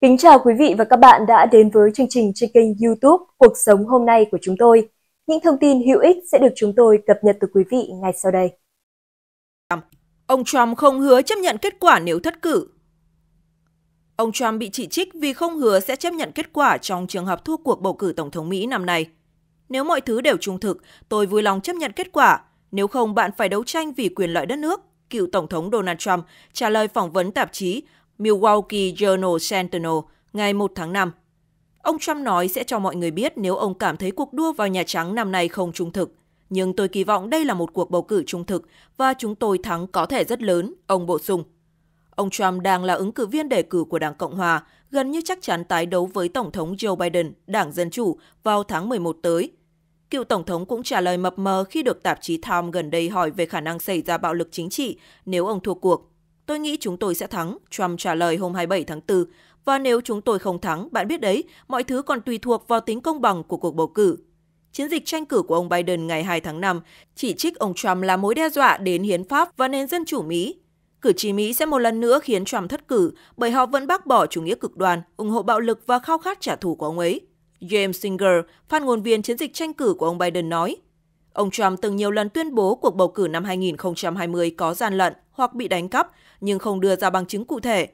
Kính chào quý vị và các bạn đã đến với chương trình trên kênh YouTube Cuộc sống hôm nay của chúng tôi. Những thông tin hữu ích sẽ được chúng tôi cập nhật từ quý vị ngay sau đây. Ông Trump không hứa chấp nhận kết quả nếu thất cử. Ông Trump bị chỉ trích vì không hứa sẽ chấp nhận kết quả trong trường hợp thua cuộc bầu cử tổng thống Mỹ năm nay. Nếu mọi thứ đều trung thực, tôi vui lòng chấp nhận kết quả, nếu không bạn phải đấu tranh vì quyền lợi đất nước, cựu tổng thống Donald Trump trả lời phỏng vấn tạp chí Milwaukee Journal Sentinel ngày 1 tháng 5. Ông Trump nói sẽ cho mọi người biết nếu ông cảm thấy cuộc đua vào Nhà Trắng năm nay không trung thực. Nhưng tôi kỳ vọng đây là một cuộc bầu cử trung thực và chúng tôi thắng có thể rất lớn, ông bổ sung. Ông Trump đang là ứng cử viên đề cử của Đảng Cộng Hòa, gần như chắc chắn tái đấu với Tổng thống Joe Biden, Đảng Dân Chủ, vào tháng 11 tới. Cựu Tổng thống cũng trả lời mập mờ khi được tạp chí Time gần đây hỏi về khả năng xảy ra bạo lực chính trị nếu ông thua cuộc. Tôi nghĩ chúng tôi sẽ thắng, Trump trả lời hôm 27 tháng 4. Và nếu chúng tôi không thắng, bạn biết đấy, mọi thứ còn tùy thuộc vào tính công bằng của cuộc bầu cử. Chiến dịch tranh cử của ông Biden ngày 2 tháng 5 chỉ trích ông Trump là mối đe dọa đến hiến pháp và nền dân chủ Mỹ. Cử tri Mỹ sẽ một lần nữa khiến Trump thất cử bởi họ vẫn bác bỏ chủ nghĩa cực đoan, ủng hộ bạo lực và khao khát trả thù của ông ấy. James Singer, phát ngôn viên chiến dịch tranh cử của ông Biden nói, Ông Trump từng nhiều lần tuyên bố cuộc bầu cử năm 2020 có gian lận hoặc bị đánh cắp nhưng không đưa ra bằng chứng cụ thể.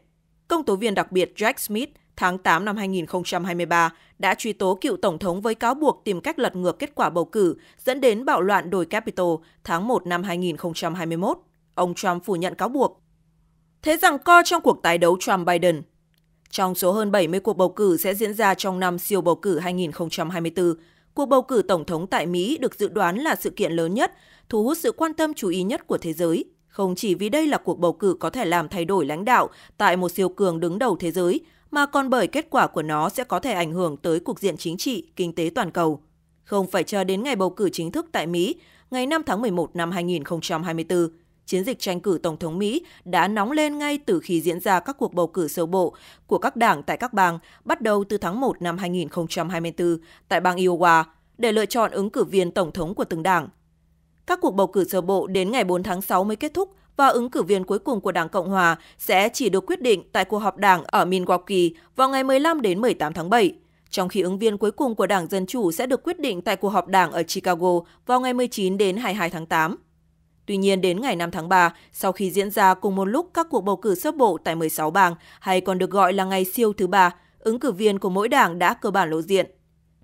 Công tố viên đặc biệt Jack Smith tháng 8 năm 2023 đã truy tố cựu Tổng thống với cáo buộc tìm cách lật ngược kết quả bầu cử dẫn đến bạo loạn đồi Capitol tháng 1 năm 2021. Ông Trump phủ nhận cáo buộc. Thế rằng co trong cuộc tái đấu Trump-Biden. Trong số hơn 70 cuộc bầu cử sẽ diễn ra trong năm siêu bầu cử 2024, cuộc bầu cử tổng thống tại Mỹ được dự đoán là sự kiện lớn nhất, thu hút sự quan tâm chú ý nhất của thế giới không chỉ vì đây là cuộc bầu cử có thể làm thay đổi lãnh đạo tại một siêu cường đứng đầu thế giới, mà còn bởi kết quả của nó sẽ có thể ảnh hưởng tới cuộc diện chính trị, kinh tế toàn cầu. Không phải chờ đến ngày bầu cử chính thức tại Mỹ, ngày 5 tháng 11 năm 2024, chiến dịch tranh cử Tổng thống Mỹ đã nóng lên ngay từ khi diễn ra các cuộc bầu cử sơ bộ của các đảng tại các bang bắt đầu từ tháng 1 năm 2024 tại bang Iowa để lựa chọn ứng cử viên Tổng thống của từng đảng – các cuộc bầu cử sơ bộ đến ngày 4 tháng 6 mới kết thúc và ứng cử viên cuối cùng của Đảng Cộng Hòa sẽ chỉ được quyết định tại cuộc họp đảng ở Milwaukee vào ngày 15 đến 18 tháng 7, trong khi ứng viên cuối cùng của Đảng Dân Chủ sẽ được quyết định tại cuộc họp đảng ở Chicago vào ngày 19 đến 22 tháng 8. Tuy nhiên, đến ngày 5 tháng 3, sau khi diễn ra cùng một lúc các cuộc bầu cử sơ bộ tại 16 bang, hay còn được gọi là ngày siêu thứ ba, ứng cử viên của mỗi đảng đã cơ bản lộ diện.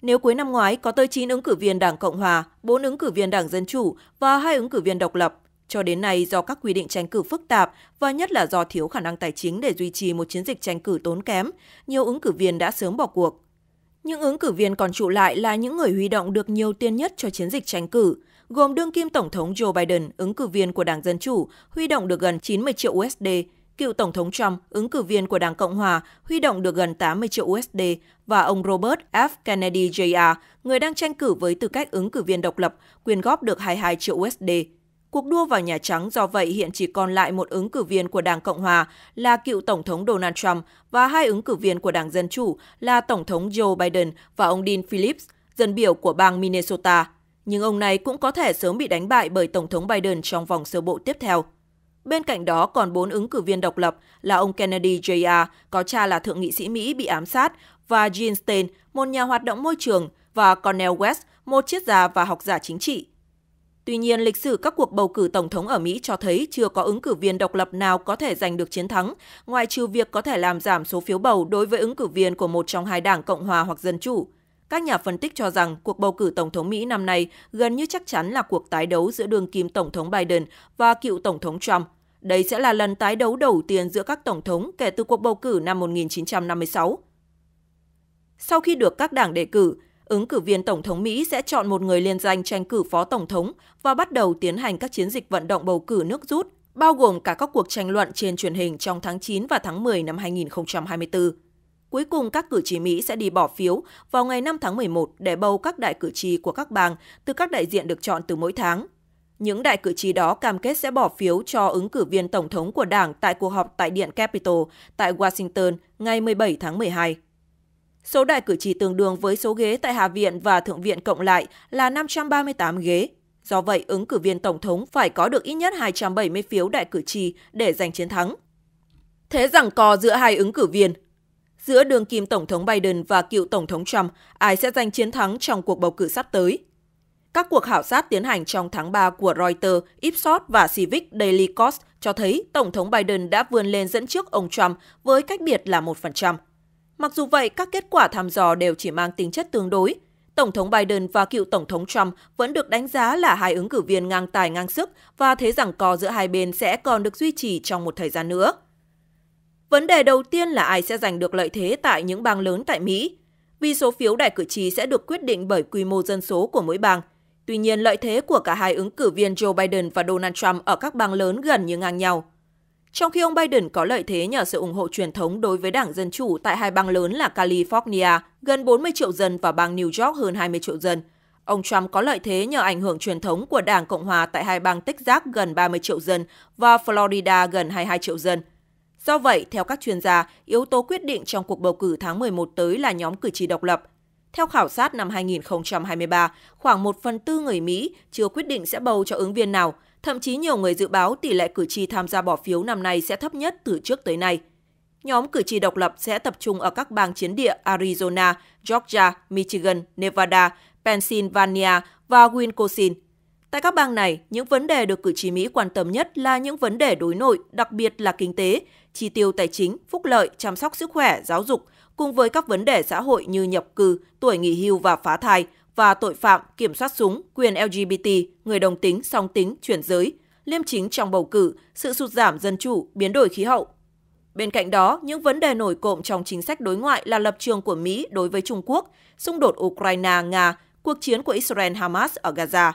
Nếu cuối năm ngoái có tới 9 ứng cử viên Đảng Cộng Hòa, 4 ứng cử viên Đảng Dân Chủ và 2 ứng cử viên độc lập, cho đến nay do các quy định tranh cử phức tạp và nhất là do thiếu khả năng tài chính để duy trì một chiến dịch tranh cử tốn kém, nhiều ứng cử viên đã sớm bỏ cuộc. Những ứng cử viên còn trụ lại là những người huy động được nhiều tiền nhất cho chiến dịch tranh cử, gồm đương kim Tổng thống Joe Biden, ứng cử viên của Đảng Dân Chủ, huy động được gần 90 triệu USD, cựu Tổng thống Trump, ứng cử viên của Đảng Cộng Hòa, huy động được gần 80 triệu USD và ông Robert F. Kennedy Jr., người đang tranh cử với tư cách ứng cử viên độc lập, quyên góp được 22 triệu USD. Cuộc đua vào Nhà Trắng do vậy hiện chỉ còn lại một ứng cử viên của Đảng Cộng Hòa là cựu Tổng thống Donald Trump và hai ứng cử viên của Đảng Dân Chủ là Tổng thống Joe Biden và ông Dean Phillips, dân biểu của bang Minnesota. Nhưng ông này cũng có thể sớm bị đánh bại bởi Tổng thống Biden trong vòng sơ bộ tiếp theo. Bên cạnh đó còn bốn ứng cử viên độc lập là ông Kennedy Jr., có cha là thượng nghị sĩ Mỹ bị ám sát, và Jean Stein, một nhà hoạt động môi trường, và Cornel West, một triết gia và học giả chính trị. Tuy nhiên, lịch sử các cuộc bầu cử tổng thống ở Mỹ cho thấy chưa có ứng cử viên độc lập nào có thể giành được chiến thắng, ngoài trừ việc có thể làm giảm số phiếu bầu đối với ứng cử viên của một trong hai đảng Cộng hòa hoặc Dân chủ. Các nhà phân tích cho rằng cuộc bầu cử tổng thống Mỹ năm nay gần như chắc chắn là cuộc tái đấu giữa đương kim tổng thống Biden và cựu tổng thống Trump đây sẽ là lần tái đấu đầu tiên giữa các tổng thống kể từ cuộc bầu cử năm 1956. Sau khi được các đảng đề cử, ứng cử viên tổng thống Mỹ sẽ chọn một người liên danh tranh cử phó tổng thống và bắt đầu tiến hành các chiến dịch vận động bầu cử nước rút, bao gồm cả các cuộc tranh luận trên truyền hình trong tháng 9 và tháng 10 năm 2024. Cuối cùng, các cử tri Mỹ sẽ đi bỏ phiếu vào ngày 5 tháng 11 để bầu các đại cử tri của các bang từ các đại diện được chọn từ mỗi tháng những đại cử tri đó cam kết sẽ bỏ phiếu cho ứng cử viên tổng thống của Đảng tại cuộc họp tại Điện Capitol tại Washington ngày 17 tháng 12. Số đại cử tri tương đương với số ghế tại Hạ viện và Thượng viện cộng lại là 538 ghế. Do vậy, ứng cử viên tổng thống phải có được ít nhất 270 phiếu đại cử tri để giành chiến thắng. Thế rằng co giữa hai ứng cử viên. Giữa đường kim Tổng thống Biden và cựu Tổng thống Trump, ai sẽ giành chiến thắng trong cuộc bầu cử sắp tới? Các cuộc khảo sát tiến hành trong tháng 3 của Reuters, Ipsos và Civic Daily Cost cho thấy Tổng thống Biden đã vươn lên dẫn trước ông Trump với cách biệt là 1%. Mặc dù vậy, các kết quả thăm dò đều chỉ mang tính chất tương đối. Tổng thống Biden và cựu Tổng thống Trump vẫn được đánh giá là hai ứng cử viên ngang tài ngang sức và thế rằng co giữa hai bên sẽ còn được duy trì trong một thời gian nữa. Vấn đề đầu tiên là ai sẽ giành được lợi thế tại những bang lớn tại Mỹ. Vì số phiếu đại cử tri sẽ được quyết định bởi quy mô dân số của mỗi bang – Tuy nhiên, lợi thế của cả hai ứng cử viên Joe Biden và Donald Trump ở các bang lớn gần như ngang nhau. Trong khi ông Biden có lợi thế nhờ sự ủng hộ truyền thống đối với Đảng Dân Chủ tại hai bang lớn là California, gần 40 triệu dân và bang New York hơn 20 triệu dân, ông Trump có lợi thế nhờ ảnh hưởng truyền thống của Đảng Cộng hòa tại hai bang Texas gần 30 triệu dân và Florida gần 22 triệu dân. Do vậy, theo các chuyên gia, yếu tố quyết định trong cuộc bầu cử tháng 11 tới là nhóm cử tri độc lập – theo khảo sát năm 2023, khoảng 1 phần tư người Mỹ chưa quyết định sẽ bầu cho ứng viên nào. Thậm chí nhiều người dự báo tỷ lệ cử tri tham gia bỏ phiếu năm nay sẽ thấp nhất từ trước tới nay. Nhóm cử tri độc lập sẽ tập trung ở các bang chiến địa Arizona, Georgia, Michigan, Nevada, Pennsylvania và Wisconsin. Tại các bang này, những vấn đề được cử tri Mỹ quan tâm nhất là những vấn đề đối nội, đặc biệt là kinh tế, chi tiêu tài chính, phúc lợi, chăm sóc sức khỏe, giáo dục, cùng với các vấn đề xã hội như nhập cư, tuổi nghỉ hưu và phá thai, và tội phạm, kiểm soát súng, quyền LGBT, người đồng tính, song tính, chuyển giới, liêm chính trong bầu cử, sự sụt giảm dân chủ, biến đổi khí hậu. Bên cạnh đó, những vấn đề nổi cộm trong chính sách đối ngoại là lập trường của Mỹ đối với Trung Quốc, xung đột Ukraine-Nga, cuộc chiến của Israel-Hamas ở Gaza.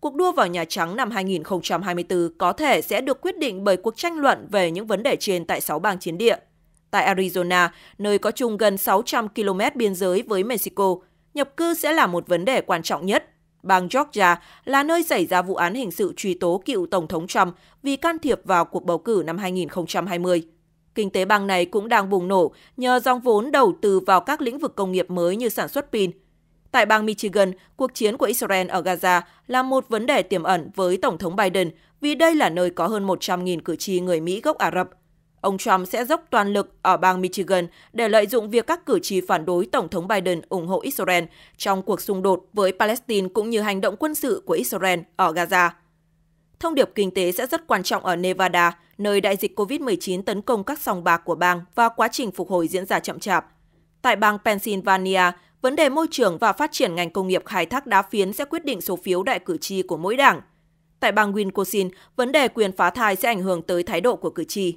Cuộc đua vào Nhà Trắng năm 2024 có thể sẽ được quyết định bởi cuộc tranh luận về những vấn đề trên tại 6 bang chiến địa tại Arizona, nơi có chung gần 600 km biên giới với Mexico, nhập cư sẽ là một vấn đề quan trọng nhất. Bang Georgia là nơi xảy ra vụ án hình sự truy tố cựu Tổng thống Trump vì can thiệp vào cuộc bầu cử năm 2020. Kinh tế bang này cũng đang bùng nổ nhờ dòng vốn đầu tư vào các lĩnh vực công nghiệp mới như sản xuất pin. Tại bang Michigan, cuộc chiến của Israel ở Gaza là một vấn đề tiềm ẩn với Tổng thống Biden vì đây là nơi có hơn 100.000 cử tri người Mỹ gốc Ả Rập – ông Trump sẽ dốc toàn lực ở bang Michigan để lợi dụng việc các cử tri phản đối Tổng thống Biden ủng hộ Israel trong cuộc xung đột với Palestine cũng như hành động quân sự của Israel ở Gaza. Thông điệp kinh tế sẽ rất quan trọng ở Nevada, nơi đại dịch COVID-19 tấn công các sòng bạc của bang và quá trình phục hồi diễn ra chậm chạp. Tại bang Pennsylvania, vấn đề môi trường và phát triển ngành công nghiệp khai thác đá phiến sẽ quyết định số phiếu đại cử tri của mỗi đảng. Tại bang Wisconsin, vấn đề quyền phá thai sẽ ảnh hưởng tới thái độ của cử tri.